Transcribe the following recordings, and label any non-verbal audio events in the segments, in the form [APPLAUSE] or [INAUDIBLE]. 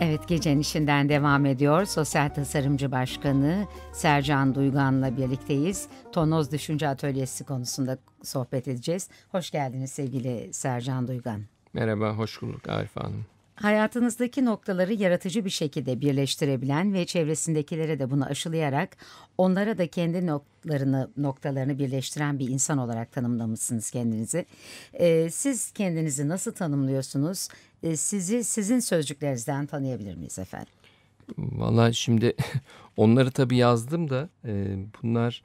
Evet gecenin işinden devam ediyor. Sosyal Tasarımcı Başkanı Sercan Duygan'la birlikteyiz. Tonoz Düşünce Atölyesi konusunda sohbet edeceğiz. Hoş geldiniz sevgili Sercan Duygan. Merhaba, hoş bulduk Arif Hanım. Hayatınızdaki noktaları yaratıcı bir şekilde birleştirebilen ve çevresindekilere de bunu aşılayarak onlara da kendi noktalarını, noktalarını birleştiren bir insan olarak tanımlamışsınız kendinizi. Ee, siz kendinizi nasıl tanımlıyorsunuz? Ee, sizi sizin sözcüklerinizden tanıyabilir miyiz efendim? Valla şimdi [LAUGHS] onları tabii yazdım da e, bunlar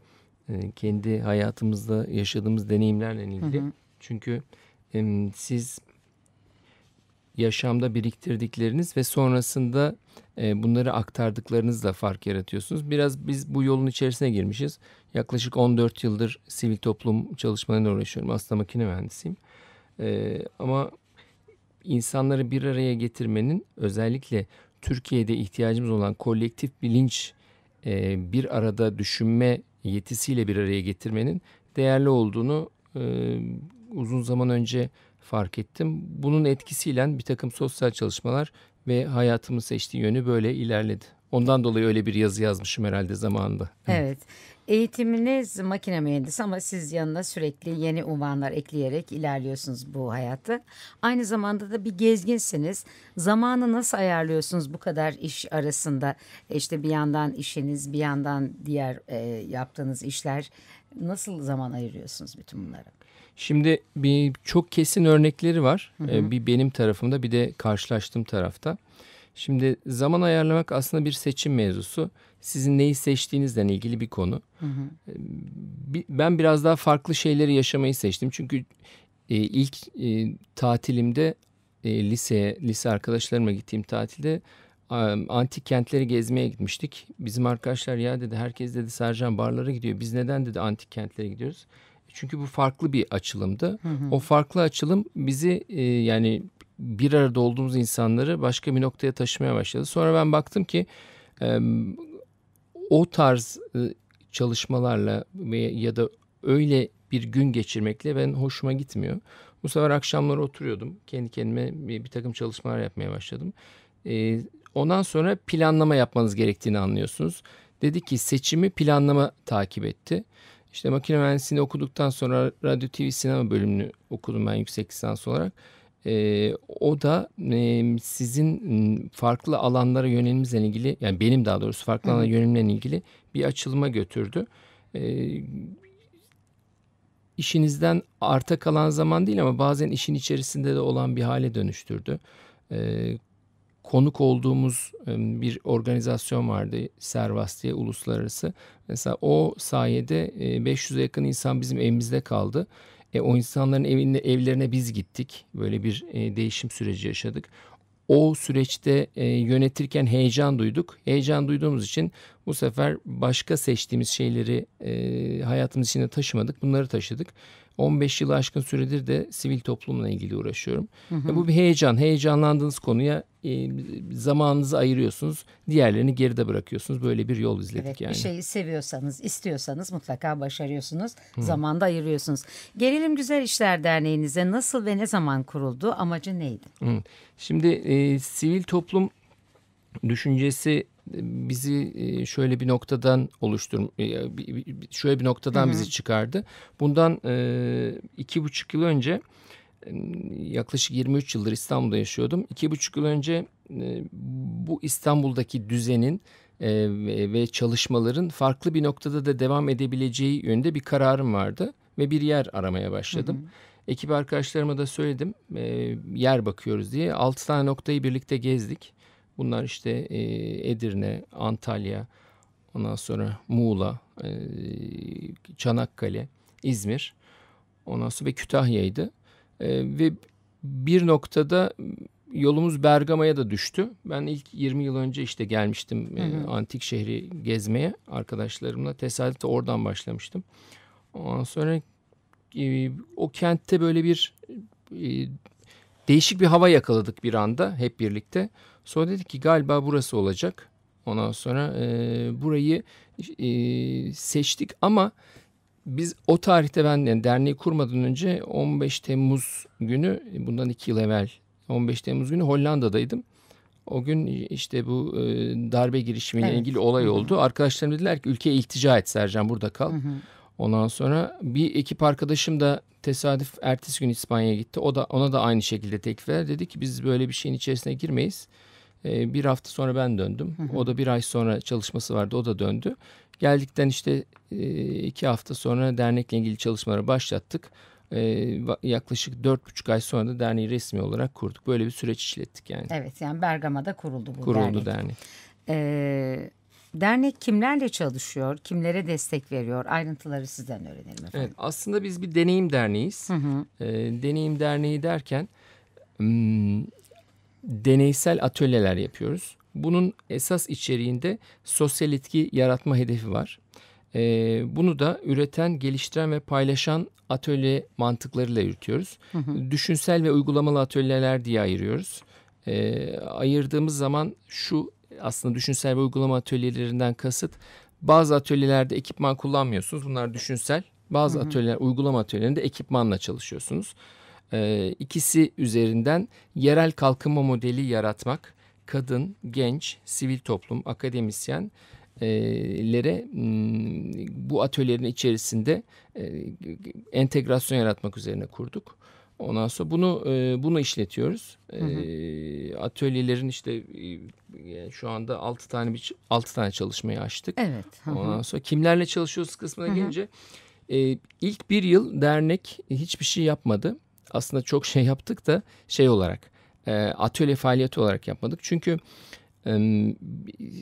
e, kendi hayatımızda yaşadığımız deneyimlerle ilgili. Hı hı. Çünkü siz yaşamda biriktirdikleriniz ve sonrasında e, bunları aktardıklarınızla fark yaratıyorsunuz. Biraz biz bu yolun içerisine girmişiz. Yaklaşık 14 yıldır sivil toplum çalışmalarıyla uğraşıyorum. Aslında makine mühendisiyim. E, ama insanları bir araya getirmenin özellikle Türkiye'de ihtiyacımız olan kolektif bilinç e, bir arada düşünme yetisiyle bir araya getirmenin değerli olduğunu e, uzun zaman önce fark ettim. Bunun etkisiyle bir takım sosyal çalışmalar ve hayatımı seçtiği yönü böyle ilerledi. Ondan dolayı öyle bir yazı yazmışım herhalde zamanında. Evet. Eğitiminiz makine mühendisi ama siz yanına sürekli yeni unvanlar ekleyerek ilerliyorsunuz bu hayatı. Aynı zamanda da bir gezginsiniz. Zamanı nasıl ayarlıyorsunuz bu kadar iş arasında? E, işte bir yandan işiniz, bir yandan diğer e, yaptığınız işler. Nasıl zaman ayırıyorsunuz bütün bunlara? Şimdi bir çok kesin örnekleri var. Hı e, hı. Bir benim tarafımda bir de karşılaştığım tarafta. Şimdi zaman ayarlamak aslında bir seçim mevzusu. Hı sizin neyi seçtiğinizle ilgili bir konu. Hı hı. Ee, ben biraz daha farklı şeyleri yaşamayı seçtim. Çünkü e, ilk e, tatilimde e, liseye, lise arkadaşlarıma gittiğim tatilde antik kentleri gezmeye gitmiştik. Bizim arkadaşlar ya dedi herkes dedi Sercan barlara gidiyor. Biz neden dedi antik kentlere gidiyoruz? Çünkü bu farklı bir açılımdı. Hı hı. O farklı açılım bizi yani bir arada olduğumuz insanları başka bir noktaya taşımaya başladı. Sonra ben baktım ki o tarz ıı, çalışmalarla ya da öyle bir gün geçirmekle ben hoşuma gitmiyor. Bu sefer akşamları oturuyordum. Kendi kendime bir, takım çalışmalar yapmaya başladım. ondan sonra planlama yapmanız gerektiğini anlıyorsunuz. Dedi ki seçimi planlama takip etti. İşte makine mühendisliğini okuduktan sonra radyo TV sinema bölümünü okudum ben yüksek lisans olarak. E, o da e, sizin farklı alanlara yönelimizle ilgili yani benim daha doğrusu farklı Hı. alanlara yönelimle ilgili bir açılıma götürdü. E, işinizden arta kalan zaman değil ama bazen işin içerisinde de olan bir hale dönüştürdü. E, konuk olduğumuz bir organizasyon vardı Servas diye uluslararası. Mesela o sayede 500'e yakın insan bizim evimizde kaldı. E, o insanların evinde evlerine biz gittik. Böyle bir e, değişim süreci yaşadık. O süreçte e, yönetirken heyecan duyduk. Heyecan duyduğumuz için bu sefer başka seçtiğimiz şeyleri e, hayatımız içinde taşımadık. Bunları taşıdık. 15 yılı aşkın süredir de sivil toplumla ilgili uğraşıyorum. Hı hı. E, bu bir heyecan. Heyecanlandığınız konuya e, zamanınızı ayırıyorsunuz. Diğerlerini geride bırakıyorsunuz. Böyle bir yol izledik evet, yani. Bir şeyi seviyorsanız, istiyorsanız mutlaka başarıyorsunuz. Hı. Zamanda ayırıyorsunuz. Gelelim Güzel İşler Derneği'nize. Nasıl ve ne zaman kuruldu? Amacı neydi? Hı. Şimdi e, sivil toplum düşüncesi e, bizi e, şöyle bir noktadan oluştur, e, şöyle bir noktadan hı hı. bizi çıkardı. Bundan iki buçuk yıl önce yaklaşık 23 yıldır İstanbul'da yaşıyordum. İki buçuk yıl önce bu İstanbul'daki düzenin ve çalışmaların farklı bir noktada da devam edebileceği yönde bir kararım vardı ve bir yer aramaya başladım. Hı hı. Ekip arkadaşlarıma da söyledim yer bakıyoruz diye. altı tane noktayı birlikte gezdik Bunlar işte e, Edirne, Antalya, ondan sonra Muğla, e, Çanakkale, İzmir, ondan sonra ve Kütahya'ydı. E, ve bir noktada yolumuz Bergama'ya da düştü. Ben ilk 20 yıl önce işte gelmiştim e, hı hı. E, antik şehri gezmeye arkadaşlarımla. Tesadüf oradan başlamıştım. Ondan sonra e, o kentte böyle bir e, değişik bir hava yakaladık bir anda hep birlikte. Sonra dedik ki galiba burası olacak. Ondan sonra e, burayı e, seçtik ama biz o tarihte ben yani derneği kurmadan önce 15 Temmuz günü bundan iki yıl evvel 15 Temmuz günü Hollanda'daydım. O gün işte bu e, darbe girişimiyle evet. ilgili olay oldu. Arkadaşlarım dediler ki ülkeye iltica et Sercan burada kal. Hı hı. Ondan sonra bir ekip arkadaşım da tesadüf ertesi gün İspanya'ya gitti. O da ona da aynı şekilde teklif verdi. Dedi ki biz böyle bir şeyin içerisine girmeyiz. Ee, bir hafta sonra ben döndüm. Hı hı. O da bir ay sonra çalışması vardı. O da döndü. Geldikten işte e, iki hafta sonra dernekle ilgili çalışmaları başlattık. Ee, yaklaşık dört buçuk ay sonra da derneği resmi olarak kurduk. Böyle bir süreç işlettik yani. Evet yani Bergama'da kuruldu bu kuruldu dernek. Kuruldu dernek. Ee, Dernek kimlerle çalışıyor, kimlere destek veriyor? Ayrıntıları sizden öğrenelim efendim. Evet, aslında biz bir deneyim derneğiyiz. Hı hı. E, deneyim derneği derken m, hmm, deneysel atölyeler yapıyoruz. Bunun esas içeriğinde sosyal etki yaratma hedefi var. E, bunu da üreten, geliştiren ve paylaşan atölye mantıklarıyla yürütüyoruz. Hı hı. Düşünsel ve uygulamalı atölyeler diye ayırıyoruz. E, ayırdığımız zaman şu aslında düşünsel ve uygulama atölyelerinden kasıt bazı atölyelerde ekipman kullanmıyorsunuz. Bunlar düşünsel. Bazı hı hı. atölyeler uygulama atölyelerinde ekipmanla çalışıyorsunuz. Ee, ikisi üzerinden yerel kalkınma modeli yaratmak kadın, genç, sivil toplum, akademisyen e, lere hmm, bu atölyelerin içerisinde e, entegrasyon yaratmak üzerine kurduk. Ondan sonra bunu e, bunu işletiyoruz. E, hı hı. atölyelerin işte e, şu anda 6 tane bir 6 tane çalışmayı açtık. Evet. Hı hı. Ondan sonra kimlerle çalışıyoruz kısmına hı hı. gelince e, ilk bir yıl dernek hiçbir şey yapmadı. Aslında çok şey yaptık da şey olarak e, atölye faaliyeti olarak yapmadık. Çünkü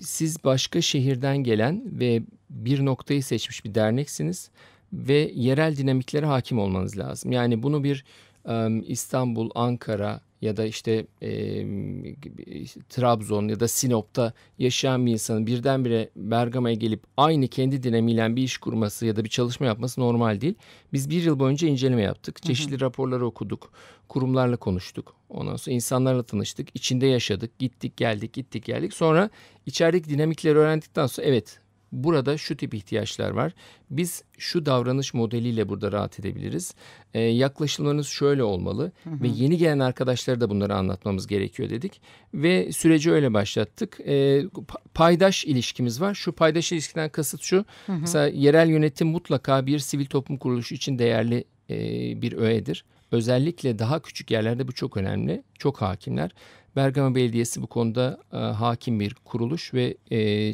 siz başka şehirden gelen ve bir noktayı seçmiş bir derneksiniz ve yerel dinamiklere hakim olmanız lazım. Yani bunu bir İstanbul, Ankara ya da işte e, Trabzon ya da Sinop'ta yaşayan bir insanın birdenbire Bergama'ya gelip aynı kendi dinamiyle bir iş kurması ya da bir çalışma yapması normal değil. Biz bir yıl boyunca inceleme yaptık. Çeşitli hı hı. raporları okuduk. Kurumlarla konuştuk. Ondan sonra insanlarla tanıştık. içinde yaşadık. Gittik geldik gittik geldik. Sonra içerideki dinamikleri öğrendikten sonra evet burada şu tip ihtiyaçlar var. Biz şu davranış modeliyle burada rahat edebiliriz. E, yaklaşımlarınız şöyle olmalı hı hı. ve yeni gelen arkadaşlara da bunları anlatmamız gerekiyor dedik ve süreci öyle başlattık. E, paydaş ilişkimiz var. Şu paydaş ilişkiden kasıt şu. Hı hı. Mesela yerel yönetim mutlaka bir sivil toplum kuruluşu için değerli e, bir öğedir. Özellikle daha küçük yerlerde bu çok önemli. Çok hakimler. Bergama Belediyesi bu konuda e, hakim bir kuruluş ve e,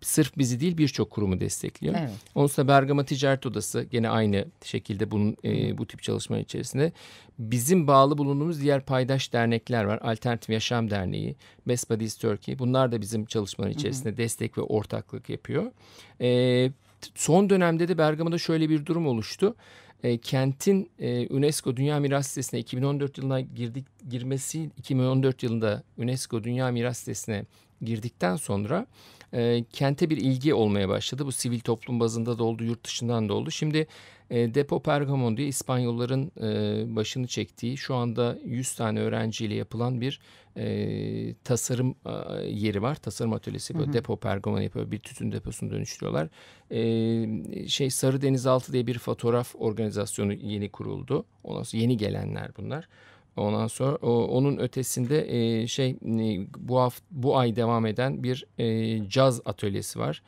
sırf bizi değil birçok kurumu destekliyor. Evet. Onun için Bergama Ticaret Odası gene aynı şekilde bunun e, bu tip çalışma içerisinde bizim bağlı bulunduğumuz diğer paydaş dernekler var. Alternatif Yaşam Derneği, Best Buddies Turkey. Bunlar da bizim çalışmaların içerisinde hı hı. destek ve ortaklık yapıyor. E, son dönemde de Bergama'da şöyle bir durum oluştu e, kentin e, UNESCO Dünya Miras Listesi'ne 2014 yılına girdik girmesi 2014 yılında UNESCO Dünya Miras Listesi'ne girdikten sonra e, kente bir ilgi olmaya başladı. Bu sivil toplum bazında da oldu, yurt dışından da oldu. Şimdi e, Depo Pergamon diye İspanyolların e, başını çektiği şu anda 100 tane öğrenciyle yapılan bir e, tasarım e, yeri var. Tasarım atölyesi yapıyor. Hı hı. Depo Pergamon yapıyor. Bir tütün deposunu dönüştürüyorlar. E, şey Sarı Denizaltı diye bir fotoğraf organizasyonu yeni kuruldu. Ondan sonra yeni gelenler bunlar. Ondan sonra o, onun ötesinde e, şey e, bu hafta bu ay devam eden bir e, caz atölyesi var.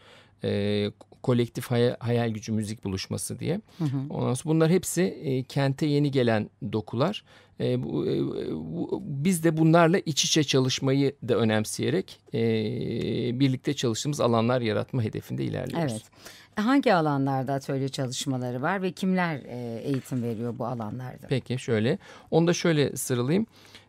E, kolektif hayal, hayal gücü müzik buluşması diye. Hı hı. Ondan sonra bunlar hepsi e, kente yeni gelen dokular. E, bu, e, bu, biz de bunlarla iç içe çalışmayı da önemseyerek e, birlikte çalıştığımız alanlar yaratma hedefinde ilerliyoruz. Evet hangi alanlarda atölye çalışmaları var ve kimler e, eğitim veriyor bu alanlarda? Peki şöyle. Onu da şöyle sıralayayım.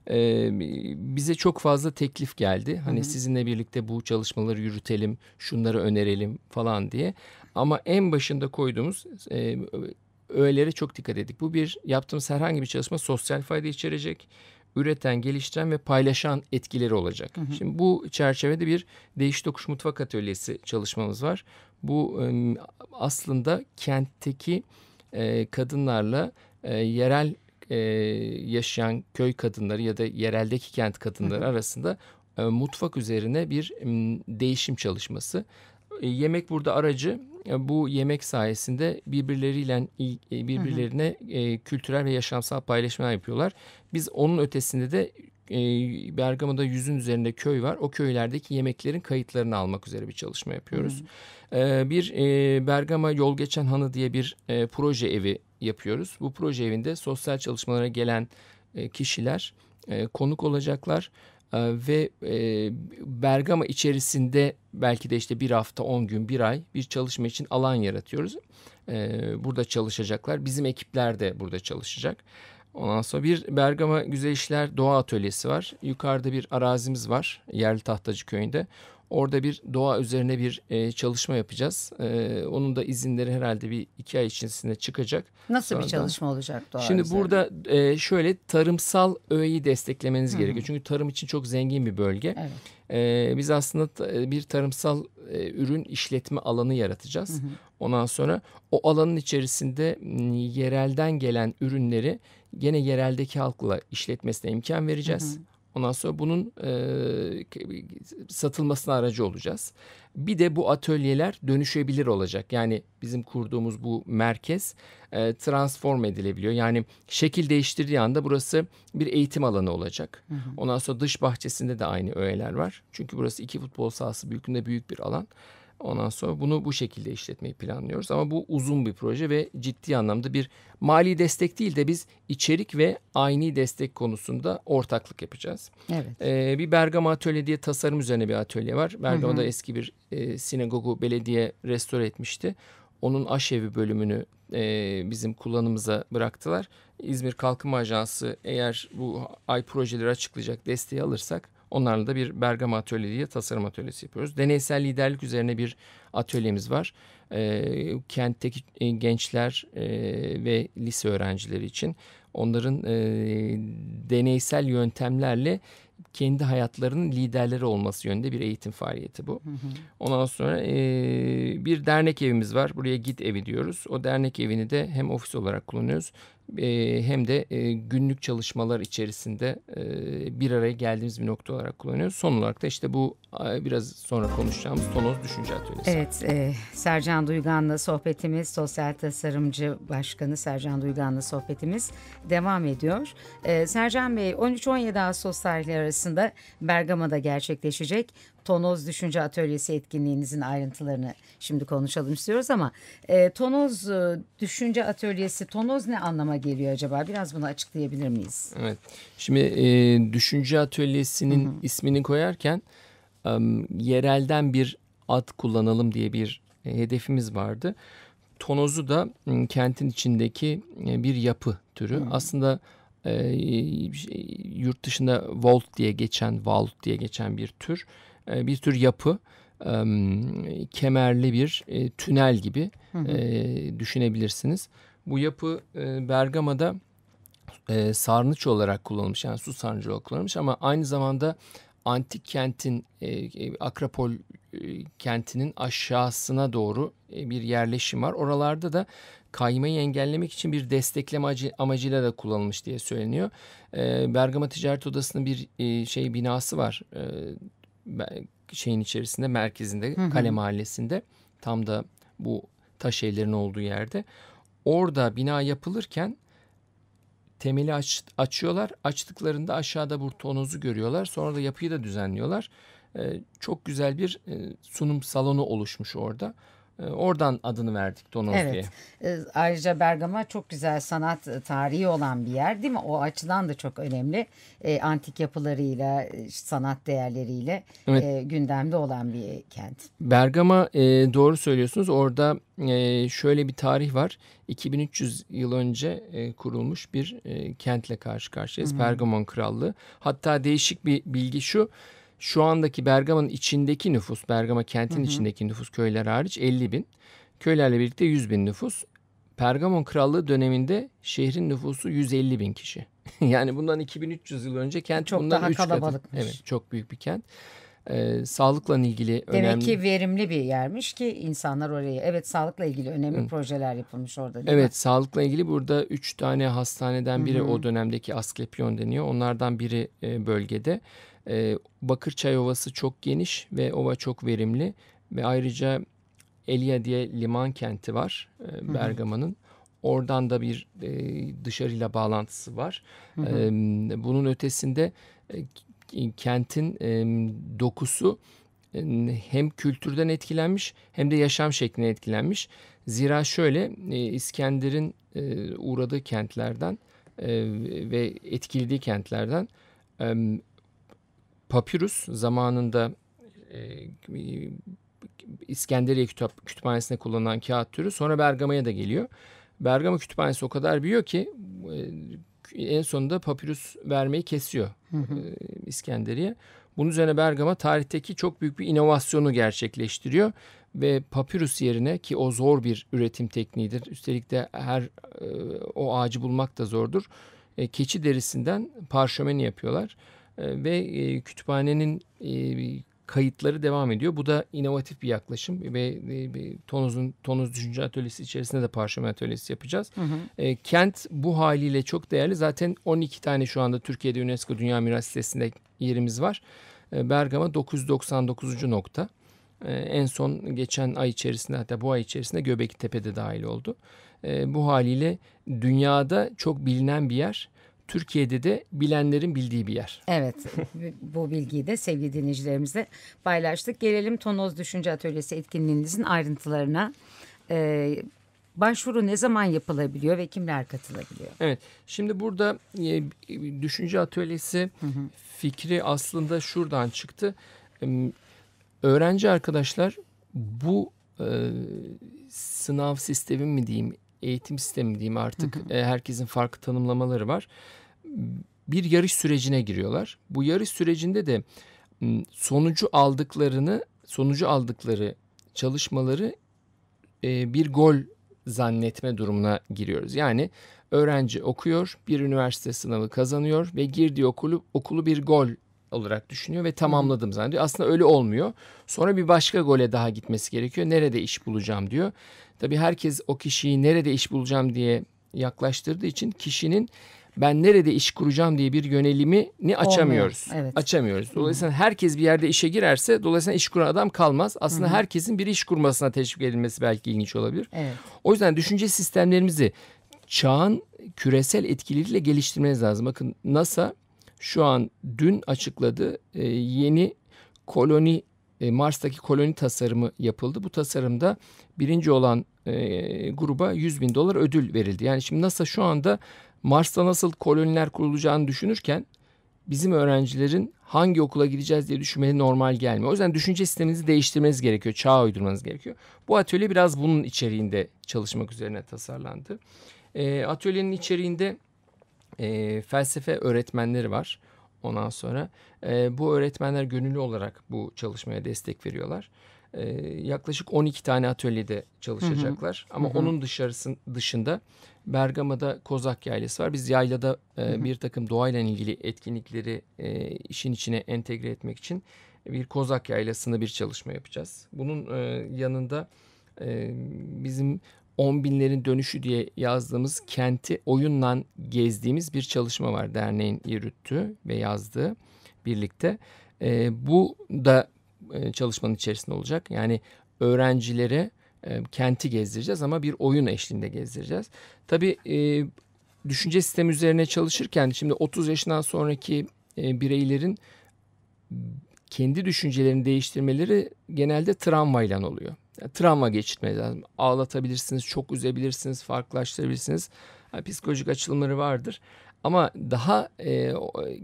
Ee, bize çok fazla teklif geldi. Hani Hı -hı. sizinle birlikte bu çalışmaları yürütelim, şunları önerelim falan diye. Ama en başında koyduğumuz e, öğelere çok dikkat ettik. Bu bir yaptığımız herhangi bir çalışma sosyal fayda içerecek üreten, geliştiren ve paylaşan etkileri olacak. Hı hı. Şimdi bu çerçevede bir değiş dokuş mutfak atölyesi çalışmamız var. Bu aslında kentteki kadınlarla yerel yaşayan köy kadınları ya da yereldeki kent kadınları hı hı. arasında mutfak üzerine bir değişim çalışması. E, yemek burada aracı e, bu yemek sayesinde birbirleriyle e, birbirlerine hı hı. kültürel ve yaşamsal paylaşımlar yapıyorlar. Biz onun ötesinde de Bergama'da yüzün üzerinde köy var. O köylerdeki yemeklerin kayıtlarını almak üzere bir çalışma yapıyoruz. Hı. Bir Bergama Yol Geçen Hanı diye bir proje evi yapıyoruz. Bu proje evinde sosyal çalışmalara gelen kişiler konuk olacaklar ee, ve e, Bergama içerisinde belki de işte bir hafta, on gün, bir ay bir çalışma için alan yaratıyoruz. E, burada çalışacaklar. Bizim ekipler de burada çalışacak. Ondan sonra bir Bergama Güzel İşler Doğa Atölyesi var. Yukarıda bir arazimiz var yerli tahtacı köyünde. Orada bir doğa üzerine bir e, çalışma yapacağız. E, onun da izinleri herhalde bir iki ay içerisinde çıkacak. Nasıl Sonradan... bir çalışma olacak doğa Şimdi üzerine? burada e, şöyle tarımsal öğeyi desteklemeniz hmm. gerekiyor. Çünkü tarım için çok zengin bir bölge. Evet. E, biz aslında e, bir tarımsal e, ürün işletme alanı yaratacağız. Hı hı. Ondan sonra o alanın içerisinde ıı, yerelden gelen ürünleri gene yereldeki halkla işletmesine imkan vereceğiz. Hı hı. Ondan sonra bunun e, satılmasına aracı olacağız. Bir de bu atölyeler dönüşebilir olacak. Yani bizim kurduğumuz bu merkez e, transform edilebiliyor. Yani şekil değiştirdiği anda burası bir eğitim alanı olacak. Hı hı. Ondan sonra dış bahçesinde de aynı öğeler var. Çünkü burası iki futbol sahası büyüklüğünde büyük bir alan. Ondan sonra bunu bu şekilde işletmeyi planlıyoruz. Ama bu uzun bir proje ve ciddi anlamda bir mali destek değil de biz içerik ve aynı destek konusunda ortaklık yapacağız. Evet. Ee, bir Bergama Atölye diye tasarım üzerine bir atölye var. Bergama'da hı hı. eski bir e, sinagogu belediye restore etmişti. Onun aşevi bölümünü e, bizim kullanımıza bıraktılar. İzmir Kalkınma Ajansı eğer bu ay projeleri açıklayacak desteği alırsak Onlarla da bir Bergama Atölye diye tasarım atölyesi yapıyoruz. Deneysel liderlik üzerine bir atölyemiz var. Ee, e, kentteki gençler e, ve lise öğrencileri için onların e, deneysel yöntemlerle kendi hayatlarının liderleri olması yönünde bir eğitim faaliyeti bu. Ondan sonra e, bir dernek evimiz var. Buraya git evi diyoruz. O dernek evini de hem ofis olarak kullanıyoruz ee, hem de e, günlük çalışmalar içerisinde e, bir araya geldiğimiz bir nokta olarak kullanıyoruz. Son olarak da işte bu biraz sonra konuşacağımız tonoz düşünce atölyesi. Evet, e, Sercan Duygan'la sohbetimiz, sosyal tasarımcı başkanı Sercan Duygan'la sohbetimiz devam ediyor. Sercan Bey, 13-17 Ağustos tarihleri arasında Bergama'da gerçekleşecek Tonoz Düşünce Atölyesi etkinliğinizin ayrıntılarını şimdi konuşalım istiyoruz ama e, Tonoz e, Düşünce Atölyesi, Tonoz ne anlama geliyor acaba? Biraz bunu açıklayabilir miyiz? Evet, şimdi e, Düşünce Atölyesi'nin Hı-hı. ismini koyarken e, yerelden bir ad kullanalım diye bir e, hedefimiz vardı. Tonozu da e, kentin içindeki e, bir yapı türü. Hı-hı. Aslında e, yurt dışında volt diye geçen, vault diye geçen bir tür. E, bir tür yapı kemerli bir e, tünel gibi hı hı. E, düşünebilirsiniz. Bu yapı Bergama'da e, sarnıç olarak kullanılmış yani su sarnıcı olarak kullanılmış ama aynı zamanda antik kentin Akrapol kentinin aşağısına doğru bir yerleşim var. Oralarda da kaymayı engellemek için bir destekleme amacıyla da kullanılmış diye söyleniyor. Bergama Ticaret Odası'nın bir e, şey binası var şeyin içerisinde merkezinde hı hı. Kale Mahallesi'nde tam da bu taş evlerin olduğu yerde. Orada bina yapılırken temeli aç, açıyorlar. Açtıklarında aşağıda bu tonozu görüyorlar. Sonra da yapıyı da düzenliyorlar. Ee, çok güzel bir e, sunum salonu oluşmuş orada. Ee, oradan adını verdik Donoslu'ya. Evet. Ee, ayrıca Bergama çok güzel sanat tarihi olan bir yer değil mi? O açıdan da çok önemli. Ee, antik yapılarıyla, sanat değerleriyle evet. E, gündemde olan bir kent. Bergama e, doğru söylüyorsunuz. Orada e, şöyle bir tarih var. 2300 yıl önce kurulmuş bir kentle karşı karşıyayız. Hı Pergamon Krallığı. Hatta değişik bir bilgi şu. Şu andaki Bergama'nın içindeki nüfus, Bergama kentin hı hı. içindeki nüfus köyler hariç 50 bin. Köylerle birlikte 100 bin nüfus. Pergamon Krallığı döneminde şehrin nüfusu 150 bin kişi. [LAUGHS] yani bundan 2300 yıl önce kent çok bundan daha 3 kalabalıkmış. Katı. Evet çok büyük bir kent. Ee, sağlıkla ilgili Demek önemli. Demek ki verimli bir yermiş ki insanlar oraya. Evet sağlıkla ilgili önemli Hı. projeler yapılmış orada değil Evet mi? sağlıkla ilgili burada 3 tane hastaneden biri Hı-hı. o dönemdeki Asklepion deniyor. Onlardan biri e, bölgede. Ee, bakır Çay Ovası çok geniş ve ova çok verimli ve ayrıca Elia diye liman kenti var e, Bergama'nın. Oradan da bir e, dışarıyla bağlantısı var. Hı hı. bunun ötesinde e, kentin dokusu hem kültürden etkilenmiş hem de yaşam şekline etkilenmiş. Zira şöyle İskender'in uğradığı kentlerden ve etkilediği kentlerden papyrus zamanında e, İskenderiye kitap, kütüphanesine kullanılan kağıt türü sonra Bergama'ya da geliyor. Bergama kütüphanesi o kadar büyüyor ki e, en sonunda papyrus vermeyi kesiyor hı hı. E, İskenderiye. Bunun üzerine Bergama tarihteki çok büyük bir inovasyonu gerçekleştiriyor ve papyrus yerine ki o zor bir üretim tekniğidir. Üstelik de her e, o ağacı bulmak da zordur. E, keçi derisinden parşömeni yapıyorlar. Ee, ve e, kütüphanenin e, kayıtları devam ediyor. Bu da inovatif bir yaklaşım ve e, Tonuz'un Tonuz Düşünce Atölyesi içerisinde de parşömen atölyesi yapacağız. Hı hı. kent bu haliyle çok değerli. Zaten 12 tane şu anda Türkiye'de UNESCO Dünya Miras Listesi'nde yerimiz var. Bergama 999. nokta. en son geçen ay içerisinde hatta bu ay içerisinde Göbekli Tepe'de dahil oldu. bu haliyle dünyada çok bilinen bir yer Türkiye'de de bilenlerin bildiği bir yer. Evet bu bilgiyi de sevgili dinleyicilerimizle paylaştık. Gelelim Tonoz Düşünce Atölyesi etkinliğinizin ayrıntılarına. Ee, başvuru ne zaman yapılabiliyor ve kimler katılabiliyor? Evet şimdi burada e, düşünce atölyesi hı hı. fikri aslında şuradan çıktı. E, öğrenci arkadaşlar bu e, sınav sistemi mi diyeyim eğitim sistemi diyeyim artık hı hı. E, herkesin farklı tanımlamaları var bir yarış sürecine giriyorlar. Bu yarış sürecinde de sonucu aldıklarını, sonucu aldıkları çalışmaları bir gol zannetme durumuna giriyoruz. Yani öğrenci okuyor, bir üniversite sınavı kazanıyor ve girdiği okulu okulu bir gol olarak düşünüyor ve tamamladım zannediyor. Aslında öyle olmuyor. Sonra bir başka gole daha gitmesi gerekiyor. Nerede iş bulacağım diyor. Tabii herkes o kişiyi nerede iş bulacağım diye yaklaştırdığı için kişinin ben nerede iş kuracağım diye bir yönelimi ni açamıyoruz. evet. Açamıyoruz. Dolayısıyla herkes bir yerde işe girerse dolayısıyla iş kuran adam kalmaz. Aslında Hı-hı. herkesin bir iş kurmasına teşvik edilmesi belki ilginç olabilir. Evet. O yüzden düşünce sistemlerimizi çağın küresel etkileriyle geliştirmeniz lazım. Bakın NASA şu an dün açıkladı e, yeni koloni e, Mars'taki koloni tasarımı yapıldı. Bu tasarımda birinci olan e, gruba 100 bin dolar ödül verildi. Yani şimdi NASA şu anda Mars'ta nasıl koloniler kurulacağını düşünürken bizim öğrencilerin hangi okula gideceğiz diye düşünmeleri normal gelmiyor. O yüzden düşünce sisteminizi değiştirmeniz gerekiyor. çağ uydurmanız gerekiyor. Bu atölye biraz bunun içeriğinde çalışmak üzerine tasarlandı. E, atölyenin içeriğinde e, felsefe öğretmenleri var. Ondan sonra e, bu öğretmenler gönüllü olarak bu çalışmaya destek veriyorlar. E, yaklaşık 12 tane atölyede çalışacaklar. Hı hı. Ama hı hı. onun dışarısın, dışında Bergama'da Kozak Yaylası var. Biz yaylada e, hı hı. bir takım doğayla ilgili etkinlikleri e, işin içine entegre etmek için bir Kozak Yaylası'nda bir çalışma yapacağız. Bunun e, yanında e, bizim 10 binlerin dönüşü diye yazdığımız kenti oyunla gezdiğimiz bir çalışma var derneğin yürüttüğü ve yazdığı birlikte. E, bu da e, çalışmanın içerisinde olacak. Yani öğrencilere e, kenti gezdireceğiz ama bir oyun eşliğinde gezdireceğiz. Tabii e, düşünce sistemi üzerine çalışırken şimdi 30 yaşından sonraki e, bireylerin kendi düşüncelerini değiştirmeleri genelde travmayla oluyor yani, travma geçirmeniz lazım. Ağlatabilirsiniz, çok üzebilirsiniz, farklılaştırabilirsiniz. Yani, psikolojik açılımları vardır. Ama daha e,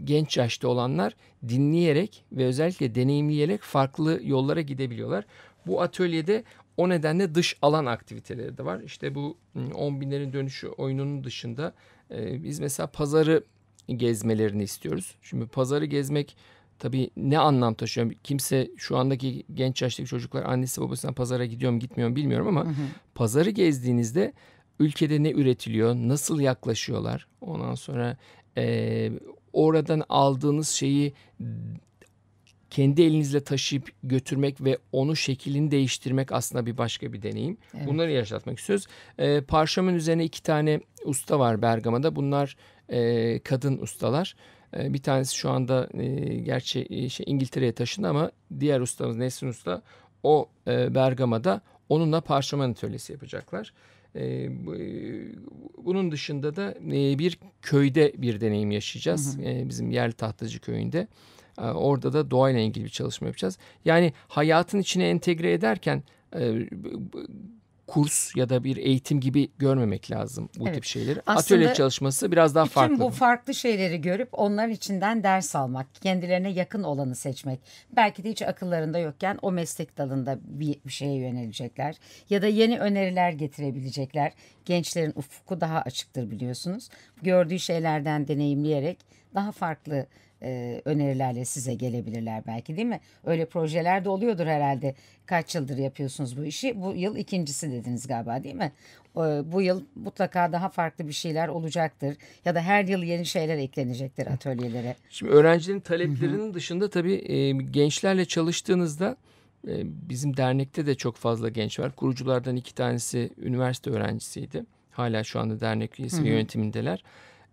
genç yaşta olanlar dinleyerek ve özellikle deneyimleyerek farklı yollara gidebiliyorlar. Bu atölyede o nedenle dış alan aktiviteleri de var. İşte bu 10 binlerin dönüşü oyununun dışında e, biz mesela pazarı gezmelerini istiyoruz. Şimdi pazarı gezmek tabii ne anlam taşıyor? Kimse şu andaki genç yaştaki çocuklar annesi babasından pazara gidiyor mu gitmiyor mu bilmiyorum ama hı hı. pazarı gezdiğinizde ülkede ne üretiliyor, nasıl yaklaşıyorlar. Ondan sonra e, oradan aldığınız şeyi kendi elinizle taşıyıp götürmek ve onu şeklini değiştirmek aslında bir başka bir deneyim. Evet. Bunları yaşatmak istiyoruz. E, parşömen üzerine iki tane usta var Bergama'da. Bunlar e, kadın ustalar. E, bir tanesi şu anda e, gerçi e, şey, İngiltere'ye taşındı ama diğer ustamız Nesrin Usta o e, Bergama'da onunla parşömen atölyesi yapacaklar. E, e, bunun dışında da e, bir köyde bir deneyim yaşayacağız. Hı hı. E, bizim yerli tahtacı köyünde. E, orada da doğayla ilgili bir çalışma yapacağız. Yani hayatın içine entegre ederken e, kurs ya da bir eğitim gibi görmemek lazım bu evet. tip şeyleri. Aslında Atölye çalışması biraz daha farklı. Bütün bu farklı şeyleri görüp onların içinden ders almak, kendilerine yakın olanı seçmek. Belki de hiç akıllarında yokken o meslek dalında bir şeye yönelecekler ya da yeni öneriler getirebilecekler. Gençlerin ufku daha açıktır biliyorsunuz. Gördüğü şeylerden deneyimleyerek daha farklı e, önerilerle size gelebilirler belki değil mi? Öyle projeler de oluyordur herhalde. Kaç yıldır yapıyorsunuz bu işi? Bu yıl ikincisi dediniz galiba değil mi? E, bu yıl mutlaka daha farklı bir şeyler olacaktır. Ya da her yıl yeni şeyler eklenecektir atölyelere. Şimdi öğrencilerin taleplerinin dışında tabii e, gençlerle çalıştığınızda e, bizim dernekte de çok fazla genç var. Kuruculardan iki tanesi üniversite öğrencisiydi. Hala şu anda dernek üyesi ve yönetimindeler.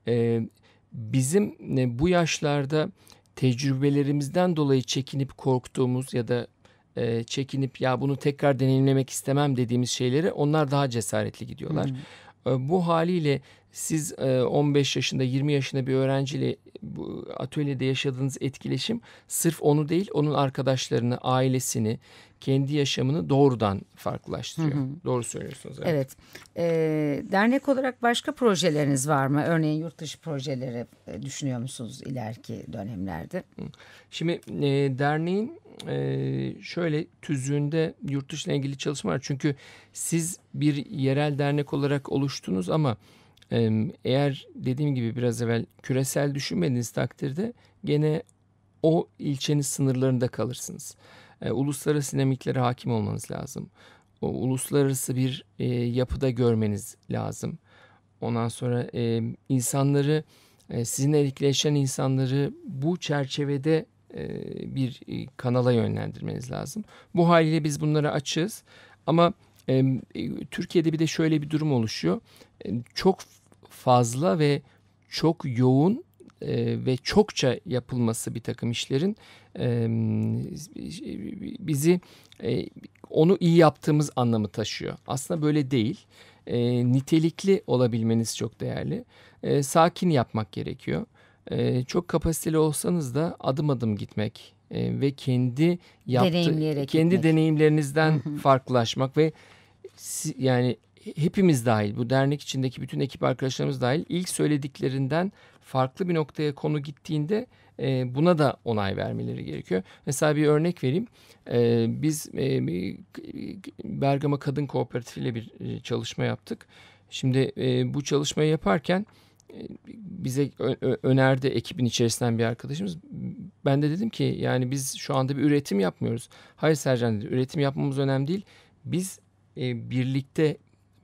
Evet bizim e, bu yaşlarda tecrübelerimizden dolayı çekinip korktuğumuz ya da e, çekinip ya bunu tekrar deneyimlemek istemem dediğimiz şeyleri onlar daha cesaretli gidiyorlar. Hmm. E, bu haliyle siz 15 e, yaşında 20 yaşında bir öğrenciyle bu atölyede yaşadığınız etkileşim sırf onu değil onun arkadaşlarını, ailesini, kendi yaşamını doğrudan farklılaştırıyor. Hı hı. Doğru söylüyorsunuz. Evet. evet. E, dernek olarak başka projeleriniz var mı? Örneğin yurt dışı projeleri e, düşünüyor musunuz ileriki dönemlerde? Şimdi e, derneğin e, şöyle tüzüğünde yurt dışına ilgili çalışma var. Çünkü siz bir yerel dernek olarak oluştunuz ama... Eğer dediğim gibi biraz evvel küresel düşünmediğiniz takdirde gene o ilçenin sınırlarında kalırsınız. E, uluslararası dinamiklere hakim olmanız lazım. O, uluslararası bir e, yapıda görmeniz lazım. Ondan sonra insanları, e, sizin sizinle etkileşen insanları bu çerçevede bir kanala yönlendirmeniz lazım. Bu haliyle biz bunları açığız. Ama e, Türkiye'de bir de şöyle bir durum oluşuyor. E, çok fazla ve çok yoğun e, ve çokça yapılması bir takım işlerin e, bizi e, onu iyi yaptığımız anlamı taşıyor. Aslında böyle değil. E, nitelikli olabilmeniz çok değerli. E, sakin yapmak gerekiyor. E, çok kapasiteli olsanız da adım adım gitmek e, ve kendi yaptığı kendi gitmek. deneyimlerinizden farklılaşmak ve yani hepimiz dahil bu dernek içindeki bütün ekip arkadaşlarımız dahil ilk söylediklerinden farklı bir noktaya konu gittiğinde e, buna da onay vermeleri gerekiyor. Mesela bir örnek vereyim. E, biz e, Bergama Kadın Kooperatifi ile bir e, çalışma yaptık. Şimdi e, bu çalışmayı yaparken e, bize önerdi ekibin içerisinden bir arkadaşımız. Ben de dedim ki yani biz şu anda bir üretim yapmıyoruz. Hayır Sercan dedi üretim yapmamız önemli değil. Biz e, birlikte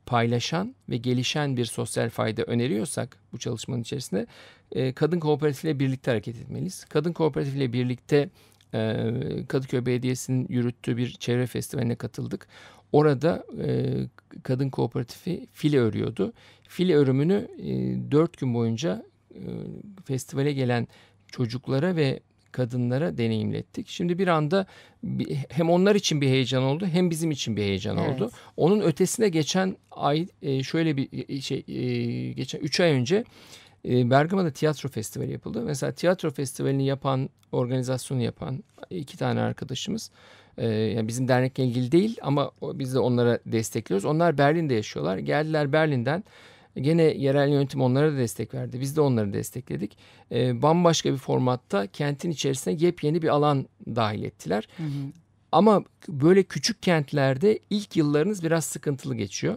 paylaşan ve gelişen bir sosyal fayda öneriyorsak bu çalışmanın içerisinde e, kadın kooperatifiyle birlikte hareket etmeliyiz. Kadın kooperatifiyle birlikte e, Kadıköy Belediyesi'nin yürüttüğü bir çevre festivaline katıldık. Orada kadın kooperatifi fil örüyordu. Fil örümünü e, 4 gün boyunca festivale gelen çocuklara ve kadınlara deneyimlettik. Şimdi bir anda hem onlar için bir heyecan oldu hem bizim için bir heyecan evet. oldu. Onun ötesine geçen ay e, şöyle bir e, şey e, geçen 3 ay önce Bergama'da tiyatro festivali yapıldı. Mesela tiyatro festivalini yapan, organizasyonu yapan iki tane arkadaşımız yani bizim dernekle ilgili değil ama biz de onlara destekliyoruz. Onlar Berlin'de yaşıyorlar. Geldiler Berlin'den Gene yerel yönetim onlara da destek verdi. Biz de onları destekledik. E, bambaşka bir formatta kentin içerisine yepyeni bir alan dahil ettiler. Hı hı. Ama böyle küçük kentlerde ilk yıllarınız biraz sıkıntılı geçiyor.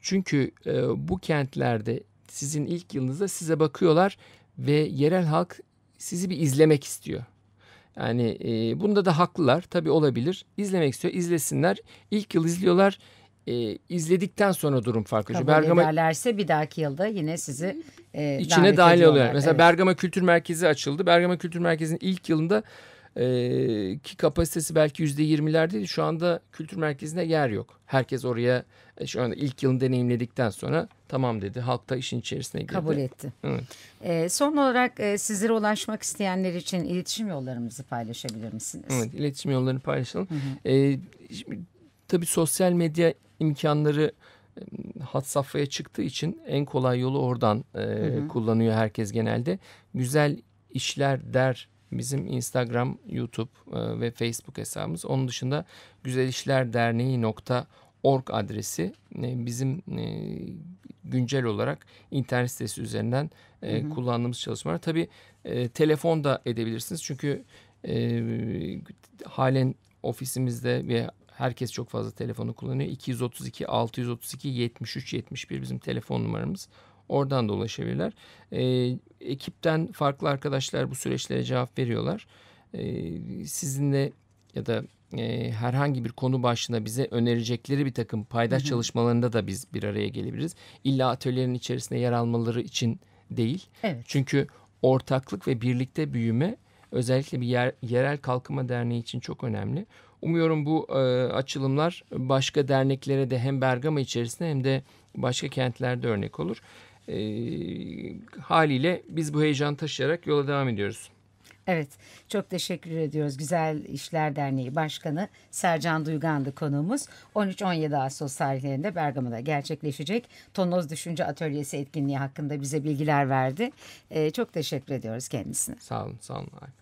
Çünkü e, bu kentlerde sizin ilk yılınızda size bakıyorlar ve yerel halk sizi bir izlemek istiyor. Yani e, bunda da haklılar tabii olabilir. İzlemek istiyor, izlesinler. İlk yıl izliyorlar e, izledikten sonra durum farklı. Kabul Bergama, ederlerse bir dahaki yılda yine sizi e, içine dahil oluyor. Mesela evet. Bergama Kültür Merkezi açıldı. Bergama Kültür Merkezi'nin ilk yılında e, ki kapasitesi belki yüzde yirmilerdeydi. Şu anda kültür merkezine yer yok. Herkes oraya e, şu anda ilk yılını deneyimledikten sonra tamam dedi. Halk da işin içerisine girdi. Kabul etti. Evet. E, son olarak e, sizlere ulaşmak isteyenler için iletişim yollarımızı paylaşabilir misiniz? Evet iletişim yollarını paylaşalım. Hı hı. E, şimdi, tabii sosyal medya imkanları hat safhaya çıktığı için en kolay yolu oradan e, hı hı. kullanıyor herkes genelde. Güzel işler der bizim Instagram, YouTube e, ve Facebook hesabımız. Onun dışında Güzel İşler Derneği nokta org adresi bizim güncel olarak internet sitesi üzerinden hı hı. kullandığımız çalışmalar. Tabi telefon da edebilirsiniz çünkü halen ofisimizde ve herkes çok fazla telefonu kullanıyor. 232 632 73 71 bizim telefon numaramız. Oradan da ulaşabilirler. E, ekipten farklı arkadaşlar bu süreçlere cevap veriyorlar. E, sizinle ya da e, herhangi bir konu başlığına bize önerecekleri bir takım paydaş Hı-hı. çalışmalarında da biz bir araya gelebiliriz. İlla atölyelerin içerisinde yer almaları için değil. Evet. Çünkü ortaklık ve birlikte büyüme özellikle bir yer, yerel kalkınma derneği için çok önemli. Umuyorum bu e, açılımlar başka derneklere de hem Bergama içerisinde hem de başka kentlerde örnek olur. E, haliyle biz bu heyecan taşıyarak yola devam ediyoruz. Evet çok teşekkür ediyoruz. Güzel İşler Derneği Başkanı Sercan Duygan'dı konuğumuz. 13-17 Ağustos tarihlerinde Bergama'da gerçekleşecek Tonoz Düşünce Atölyesi etkinliği hakkında bize bilgiler verdi. Ee, çok teşekkür ediyoruz kendisine. Sağ olun, sağ olun.